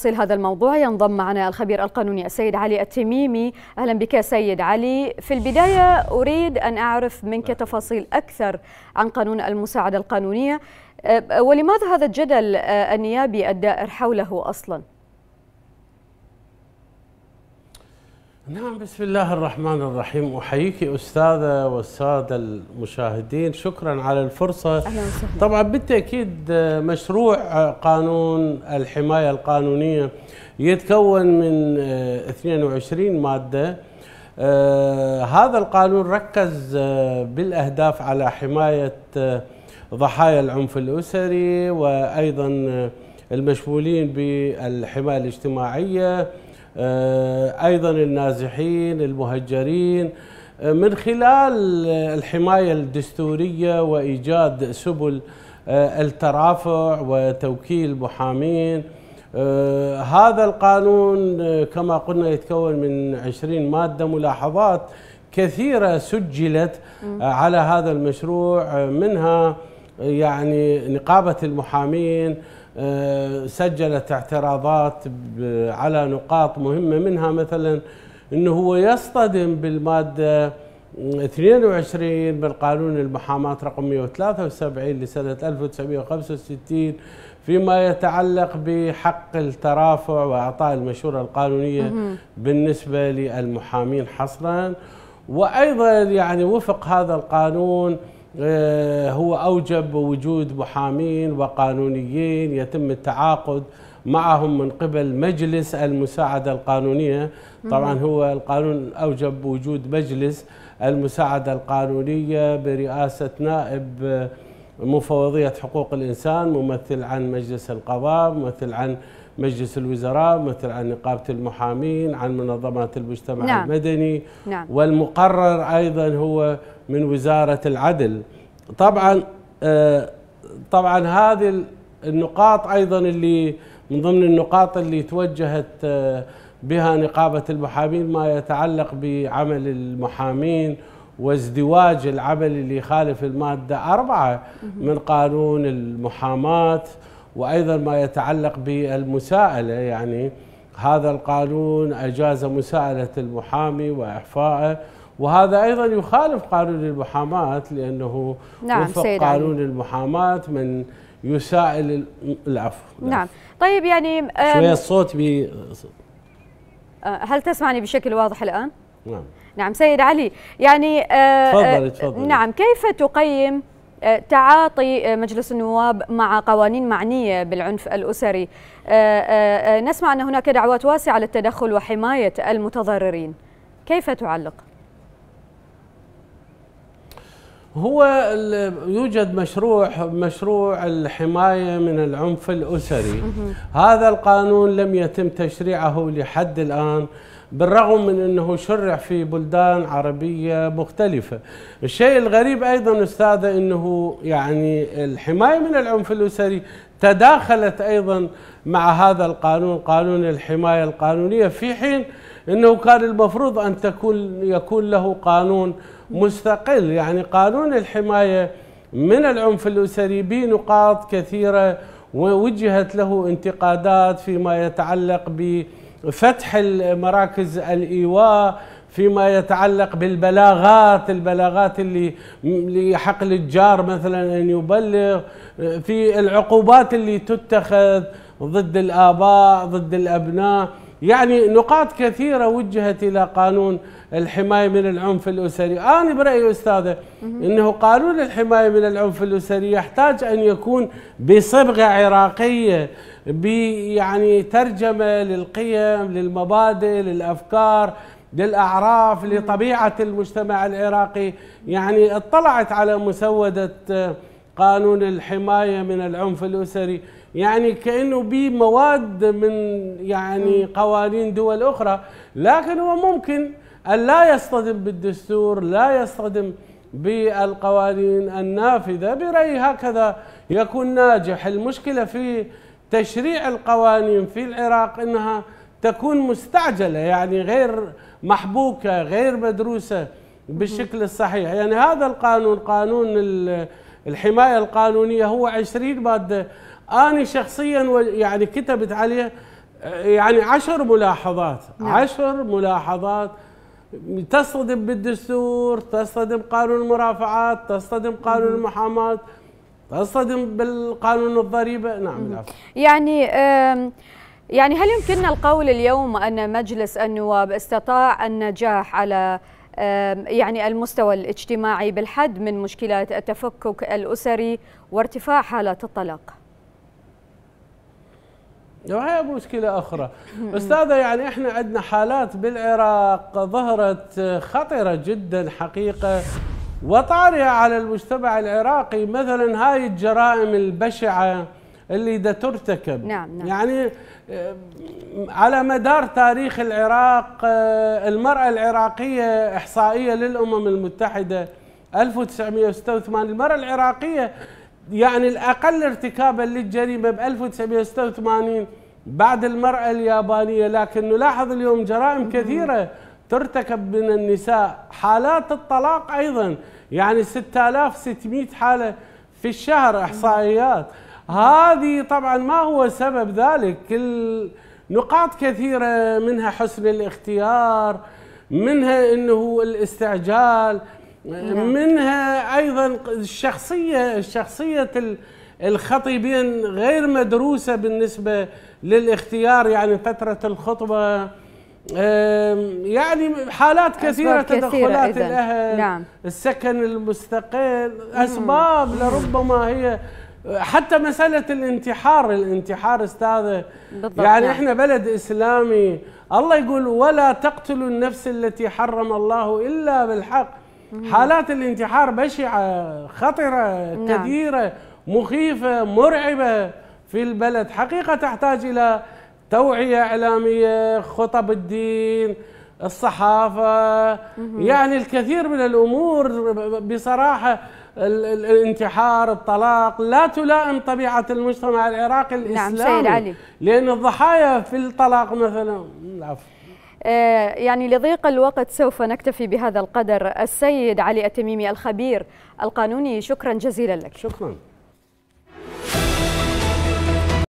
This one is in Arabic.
لتفصيل هذا الموضوع ينضم معنا الخبير القانوني السيد علي التميمي أهلا بك سيد علي في البداية أريد أن أعرف منك نعم. تفاصيل أكثر عن قانون المساعدة القانونية أه، ولماذا هذا الجدل أه، النيابي الدائر حوله أصلاً؟ نعم بسم الله الرحمن الرحيم أحييك أستاذة والسادة المشاهدين شكرا على الفرصة أهلا وسهلا طبعا بالتأكيد مشروع قانون الحماية القانونية يتكون من 22 آه، مادة آه، هذا القانون ركز آه، بالأهداف على حماية ضحايا العنف الأسري وأيضا المشمولين بالحماية الاجتماعية آه، ايضا النازحين المهجرين آه، من خلال الحمايه الدستوريه وايجاد سبل آه، الترافع وتوكيل محامين هذا القانون كما قلنا يتكون من 20 ماده ملاحظات كثيره سجلت على هذا المشروع منها يعني نقابه المحامين آه، سجلت اعتراضات على نقاط مهمة منها مثلا أنه هو يصطدم بالمادة 22 من قانون المحاماة رقم 173 لسنة 1965 فيما يتعلق بحق الترافع وإعطاء المشورة القانونية بالنسبة للمحامين حصرا وأيضا يعني وفق هذا القانون آه، هو أوجب وجود محامين وقانونيين يتم التعاقد معهم من قبل مجلس المساعدة القانونية طبعا هو القانون أوجب وجود مجلس المساعدة القانونية برئاسة نائب آه، مفوضية حقوق الإنسان ممثل عن مجلس القضاء ممثل عن مجلس الوزراء ممثل عن نقابة المحامين عن منظمات المجتمع نعم. المدني نعم. والمقرر أيضا هو من وزاره العدل طبعا آه، طبعا هذه النقاط ايضا اللي من ضمن النقاط اللي توجهت آه، بها نقابه المحامين ما يتعلق بعمل المحامين وازدواج العمل اللي يخالف الماده أربعة من قانون المحاماه وايضا ما يتعلق بالمساءله يعني هذا القانون أجاز مساءلة المحامي وإحفائه وهذا أيضا يخالف قانون المحاماة لأنه نعم وفق سيد قانون علي. المحاماة من يسائل العفو نعم. نعم طيب يعني شوية الصوت بي آه، هل تسمعني بشكل واضح الآن؟ نعم نعم سيد علي يعني تفضل آه، تفضل آه، نعم كيف تقيم آه، تعاطي آه، مجلس النواب مع قوانين معنية بالعنف الأسري آه، نسمع أن هناك دعوات واسعة للتدخل وحماية المتضررين كيف تعلق؟ هو يوجد مشروع مشروع الحمايه من العنف الاسري هذا القانون لم يتم تشريعه لحد الان بالرغم من انه شرع في بلدان عربيه مختلفه. الشيء الغريب ايضا استاذه انه يعني الحمايه من العنف الاسري تداخلت ايضا مع هذا القانون قانون الحمايه القانونيه في حين انه كان المفروض ان تكون يكون له قانون مستقل يعني قانون الحمايه من العنف الاسري به نقاط كثيره ووجهت له انتقادات فيما يتعلق بفتح مراكز الايواء فيما يتعلق بالبلاغات البلاغات اللي لحق الجار مثلا ان يبلغ في العقوبات اللي تتخذ ضد الاباء ضد الابناء يعني نقاط كثيره وجهت الى قانون الحمايه من العنف الاسري، انا برايي استاذه انه قانون الحمايه من العنف الاسري يحتاج ان يكون بصبغه عراقيه يعني ترجمه للقيم، للمبادئ، للافكار، للاعراف، لطبيعه المجتمع العراقي، يعني اطلعت على مسوده قانون الحماية من العنف الأسري يعني كأنه بمواد مواد من يعني قوانين دول أخرى لكن هو ممكن أن لا يصطدم بالدستور لا يصطدم بالقوانين النافذة برأيي هكذا يكون ناجح المشكلة في تشريع القوانين في العراق أنها تكون مستعجلة يعني غير محبوكة غير مدروسة بالشكل الصحيح يعني هذا القانون قانون الحماية القانونية هو 20 مادة أنا شخصيا يعني كتبت عليه آه، يعني عشر ملاحظات نعم. عشر ملاحظات تصطدم بالدستور تصطدم قانون المرافعات تصطدم قانون المحاماة تصطدم بالقانون الضريبة نعم يعني يعني هل يمكننا القول اليوم أن مجلس النواب استطاع النجاح على يعني المستوى الاجتماعي بالحد من مشكلات التفكك الأسري وارتفاع حالات الطلاق وهي مشكلة أخرى أستاذة يعني إحنا عندنا حالات بالعراق ظهرت خطرة جدا حقيقة وطارئة على المجتمع العراقي مثلا هاي الجرائم البشعة اللي دا ترتكب نعم نعم. يعني آه، على مدار تاريخ العراق آه، المرأة العراقية إحصائية للأمم المتحدة 1986 المرأة العراقية يعني الأقل ارتكابا للجريمة ب 1986 بعد المرأة اليابانية لكن نلاحظ اليوم جرائم كثيرة ترتكب من النساء حالات الطلاق أيضا يعني 6600 حالة في الشهر إحصائيات هذه طبعا ما هو سبب ذلك كل نقاط كثيرة منها حسن الاختيار منها أنه الاستعجال نعم. منها أيضا الشخصية شخصية الخطيبين غير مدروسة بالنسبة للاختيار يعني فترة الخطبة يعني حالات كثيرة تدخلات الأهل نعم. السكن المستقل أسباب لربما هي حتى مساله الانتحار الانتحار استاذه يعني نعم. احنا بلد اسلامي الله يقول ولا تقتلوا النفس التي حرم الله الا بالحق حالات الانتحار بشعه خطره نعم. كثيره مخيفه مرعبه في البلد حقيقه تحتاج الى توعيه اعلاميه خطب الدين الصحافه يعني الكثير من الامور بصراحه الانتحار الطلاق لا تلائم طبيعة المجتمع العراقي نعم، الإسلامي نعم علي لأن الضحايا في الطلاق مثلا العفو آه، يعني لضيق الوقت سوف نكتفي بهذا القدر السيد علي التميمي الخبير القانوني شكرا جزيلا لك شكرا